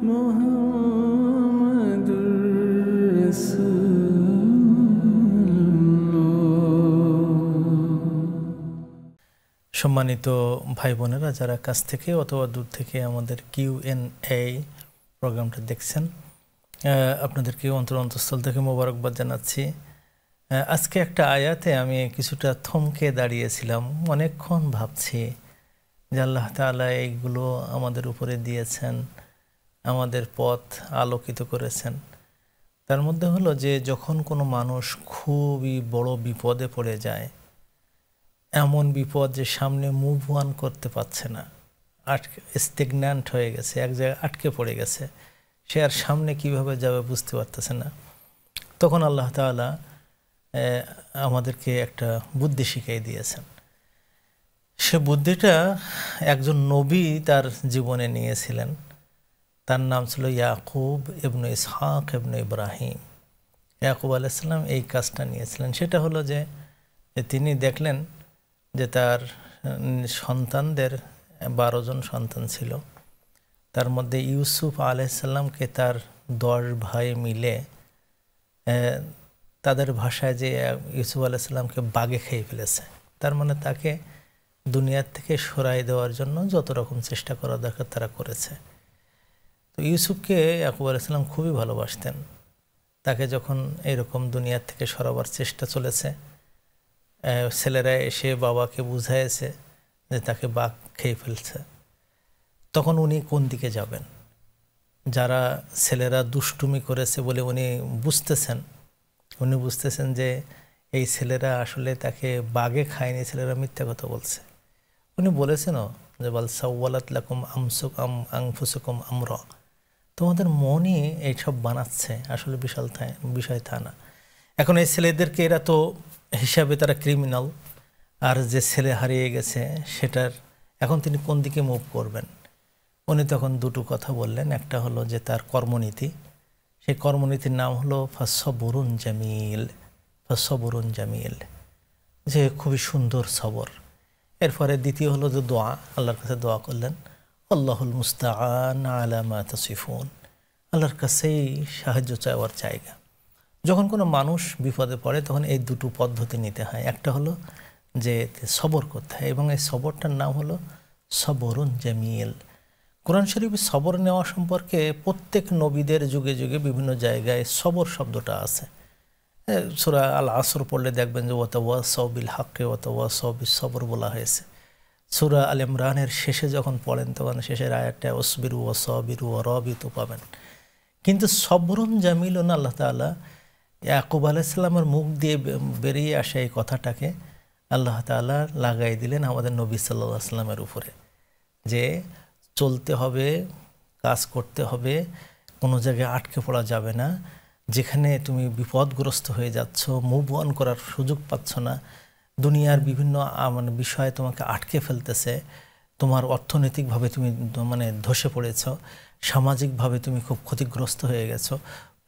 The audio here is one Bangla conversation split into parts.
সম্মানিত ভাই বোনেরা যারা কাছ থেকে অথবা দূর থেকে আমাদের কিউ এন এ প্রোগ্রামটা দেখছেন আপনাদেরকে অন্তর অন্তঃস্থল থেকে মোবারকবাদ জানাচ্ছি আজকে একটা আয়াতে আমি কিছুটা থমকে দাঁড়িয়েছিলাম অনেকক্ষণ ভাবছি যে আল্লাহ তালা এইগুলো আমাদের উপরে দিয়েছেন আমাদের পথ আলোকিত করেছেন তার মধ্যে হলো যে যখন কোনো মানুষ খুবই বড় বিপদে পড়ে যায় এমন বিপদ যে সামনে মুভ ওয়ান করতে পারছে না আটকে স্টেগন্যান্ট হয়ে গেছে এক জায়গায় আটকে পড়ে গেছে সে আর সামনে কিভাবে যাবে বুঝতে পারতেছে না তখন আল্লাহ তালা আমাদেরকে একটা বুদ্ধি শিখিয়ে দিয়েছেন সে বুদ্ধিটা একজন নবী তার জীবনে নিয়েছিলেন তার নাম ছিল ইয়াকুব ইবনু ইসহাক এবন ইব্রাহিম ইয়াকুব আলাইসাল্লাম এই কাজটা নিয়েছিলেন সেটা হলো যে তিনি দেখলেন যে তার সন্তানদের বারো জন সন্তান ছিল তার মধ্যে ইউসুফ আলাইসাল্লামকে তার দশ ভাই মিলে তাদের ভাষায় যে ইউসুফ আলাইসাল্লামকে বাগে খেয়ে ফেলেছে তার মানে তাকে দুনিয়ার থেকে সরাই দেওয়ার জন্য যত রকম চেষ্টা করা দরকার তারা করেছে তো ইউসুফকে ইয়াকুব আলাইসাল্লাম খুবই ভালোবাসতেন তাকে যখন এরকম দুনিয়ার থেকে সরাবার চেষ্টা চলেছে ছেলেরা এসে বাবাকে বুঝাইছে যে তাকে বাঘ খেয়ে ফেলছে তখন উনি কোন দিকে যাবেন যারা ছেলেরা দুষ্টুমি করেছে বলে উনি বুঝতেছেন উনি বুঝতেছেন যে এই ছেলেরা আসলে তাকে বাঘে খায়নি ছেলেরা মিথ্যা কথা বলছে উনি বলেছেনও যে বলসা সাউওয়ালাত লাকুম আমসুক আম আংফুসুকুম আমরা তোমাদের মনে এইসব বানাচ্ছে আসলে বিশাল বিষয় থা না এখন এই ছেলেদেরকে এরা তো হিসাবে তারা ক্রিমিনাল আর যে ছেলে হারিয়ে গেছে সেটার এখন তিনি কোন দিকে মুভ করবেন উনি তখন দুটো কথা বললেন একটা হলো যে তার কর্মনীতি সেই কর্মনীতির নাম হলো বরুণ জামিল বরুণ জামিল যে খুবই সুন্দর সবর এরপরে দ্বিতীয় হলো যে দোয়া আল্লাহর কাছে দোয়া করলেন আল্লাহুল মুস্তাআন আলামা তাসিফুন আল্লাহর কাছেই সাহায্য চাওয়ার জায়গা যখন কোনো মানুষ বিপদে পড়ে তখন এই দুটো পদ্ধতি নিতে হয় একটা হলো যে সবর করতে হয় এবং এই সবরটার নাম হলো সবরুন জামিয়েল কোরআন শরীফ সবর নেওয়া সম্পর্কে প্রত্যেক নবীদের যুগে যুগে বিভিন্ন জায়গায় সবর শব্দটা আছে সুরা আল আসর পড়লে দেখবেন যে ওয়াতওয়া সবিল হাক্কে ওয়াতওয়া সবিল সবর বলা হয়েছে সুরা আল ইমরানের শেষে যখন পড়েন তখন শেষের আয়াতটা ওসবির ও সবির ও তো পাবেন কিন্তু সবরুন জামিলুন আল্লাহ তালা ইয়াকুব আলাইসাল্লামের মুখ দিয়ে বেরিয়ে আসা এই কথাটাকে আল্লাহ তালা লাগাই দিলেন আমাদের নবী সাল্লা সাল্লামের উপরে যে চলতে হবে কাজ করতে হবে কোনো জায়গায় আটকে পড়া যাবে না যেখানে তুমি বিপদগ্রস্ত হয়ে যাচ্ছ মুভ অন করার সুযোগ পাচ্ছ না দুনিয়ার বিভিন্ন মানে বিষয়ে তোমাকে আটকে ফেলতেছে তোমার অর্থনৈতিকভাবে তুমি মানে ধসে পড়েছ সামাজিকভাবে তুমি খুব ক্ষতিগ্রস্ত হয়ে গেছো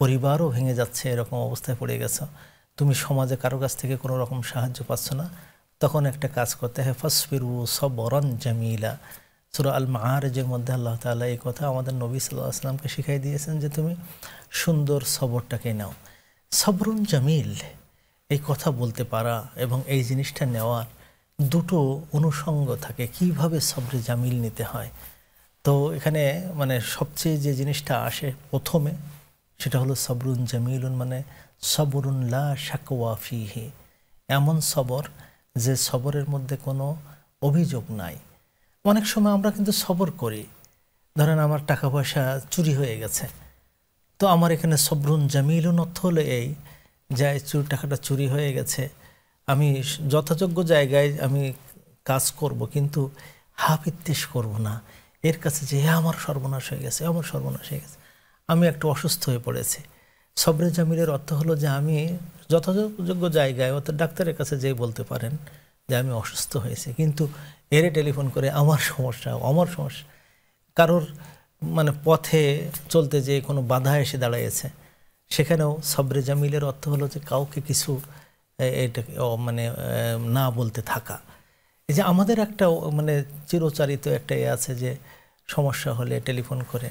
পরিবারও ভেঙে যাচ্ছে এরকম অবস্থায় পড়ে গেছো তুমি সমাজে কারো কাছ থেকে কোনো রকম সাহায্য পাচ্ছ না তখন একটা কাজ করতে হয় ফসফিরু বরণ জামিলা সুরা আল মাহারেজের মধ্যে আল্লাহ তালা এই কথা আমাদের নবী সাল্লাহ আসলামকে শিখাই দিয়েছেন যে তুমি সুন্দর সবরটাকে নাও সবরুন জামিল এই কথা বলতে পারা এবং এই জিনিসটা নেওয়ার দুটো অনুষঙ্গ থাকে কিভাবে সবরে জামিল নিতে হয় তো এখানে মানে সবচেয়ে যে জিনিসটা আসে প্রথমে সেটা হলো সবরুন জামিলুন মানে সবরুন লা শাকওয়া এমন সবর যে সবরের মধ্যে কোনো অভিযোগ নাই অনেক সময় আমরা কিন্তু সবর করি ধরেন আমার টাকা পয়সা চুরি হয়ে গেছে তো আমার এখানে সবরুন জামিলুন অর্থ হলো এই যে টাকাটা চুরি হয়ে গেছে আমি যথাযোগ্য জায়গায় আমি কাজ করব কিন্তু হাফিত্তেশ করব না এর কাছে যে আমার সর্বনাশ হয়ে গেছে আমার সর্বনাশ হয়ে গেছে আমি একটু অসুস্থ হয়ে পড়েছি সবরে জামিলের অর্থ হলো যে আমি যথাযোগ্য জায়গায় অর্থাৎ ডাক্তারের কাছে যেই বলতে পারেন যে আমি অসুস্থ হয়েছি কিন্তু এরে টেলিফোন করে আমার সমস্যা আমার সমস্যা কারোর মানে পথে চলতে যে কোনো বাধা এসে দাঁড়াইয়েছে সেখানেও সবরে জামিলের অর্থ হলো যে কাউকে কিছু এটা মানে না বলতে থাকা এই যে আমাদের একটা মানে চিরচারিত একটা এ আছে যে সমস্যা হলে টেলিফোন করে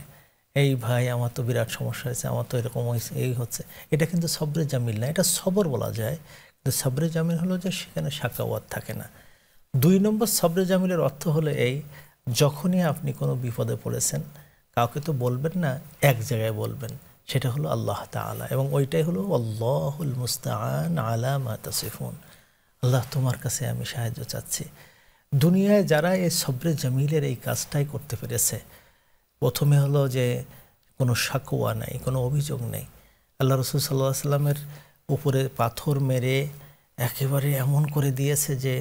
এই ভাই আমার তো বিরাট সমস্যা হয়েছে আমার তো এরকম হয়েছে এই হচ্ছে এটা কিন্তু সবরে জামিল না এটা সবর বলা যায় কিন্তু সবরে জামিল হলো যে সেখানে শাকাওয়াত থাকে না দুই নম্বর সবরে জামিলের অর্থ হলো এই যখনই আপনি কোনো বিপদে পড়েছেন কাউকে তো বলবেন না এক জায়গায় বলবেন সেটা হলো আল্লাহ তালা এবং ওইটাই হলো আল্লাহুল মুস্তান আলা মাতাসিফুন আল্লাহ তোমার কাছে আমি সাহায্য চাচ্ছি দুনিয়ায় যারা এই সব্রে জামিলের এই কাজটাই করতে পেরেছে প্রথমে হলো যে কোনো সাকুয়া নাই কোনো অভিযোগ নেই আল্লাহ রসুল সাল্লাহ সাল্লামের উপরে পাথর মেরে একেবারে এমন করে দিয়েছে যে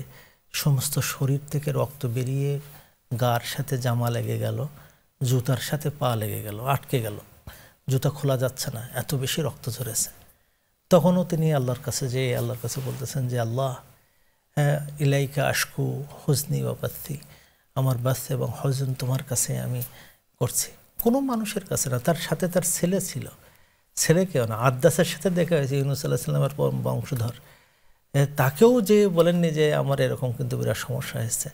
সমস্ত শরীর থেকে রক্ত বেরিয়ে গার সাথে জামা লেগে গেল জুতার সাথে পা লেগে গেল আটকে গেল জুতা খোলা যাচ্ছে না এত বেশি রক্ত ঝরেছে তখনও তিনি আল্লাহর কাছে যে আল্লাহর কাছে বলতেছেন যে আল্লাহ হ্যাঁ, ইলাইকা আশকু হজনি বা পাত্তি আমার বাস এবং হজন তোমার কাছে আমি করছি কোনো মানুষের কাছে না তার সাথে তার ছেলে ছিল ছেলে কেউ না আদাসের সাথে দেখা হয়েছে ইউনুস আল্লাহ সাল্লামের বংশধর তাকেও যে বলেননি যে আমার এরকম কিন্তু বিরাট সমস্যা হয়েছে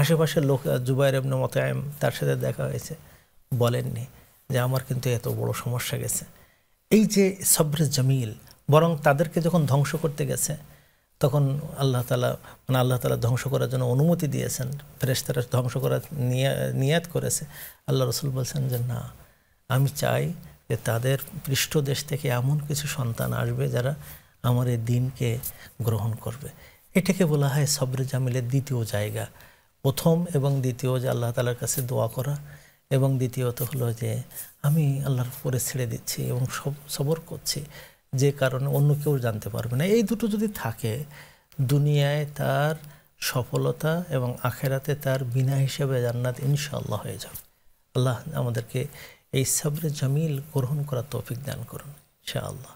আশেপাশের লোক জুবাইর এমনি মতায়ম তার সাথে দেখা হয়েছে বলেননি যে আমার কিন্তু এত বড় সমস্যা গেছে এই যে সবরে জামিল বরং তাদেরকে যখন ধ্বংস করতে গেছে তখন আল্লাহ তালা মানে আল্লাহ তালা ধ্বংস করার জন্য অনুমতি দিয়েছেন ফ্রেশ তারা ধ্বংস করার নিয়াত করেছে আল্লাহ রসুল বলছেন যে না আমি চাই যে তাদের পৃষ্ঠদেশ থেকে এমন কিছু সন্তান আসবে যারা আমার এই দিনকে গ্রহণ করবে এটাকে বলা হয় সব্রে জামিলের দ্বিতীয় জায়গা প্রথম এবং দ্বিতীয় যে আল্লাহ তালার কাছে দোয়া করা এবং দ্বিতীয়ত হলো যে আমি আল্লাহর উপরে ছেড়ে দিচ্ছি এবং সবর করছি যে কারণে অন্য কেউ জানতে পারবে না এই দুটো যদি থাকে দুনিয়ায় তার সফলতা এবং আখেরাতে তার বিনা হিসেবে জান্নাত ইনশাআল্লাহ হয়ে যাবে আল্লাহ আমাদেরকে এই সাবরে জামিল গ্রহণ করার তৌফিক দান করুন ইনশাআল্লাহ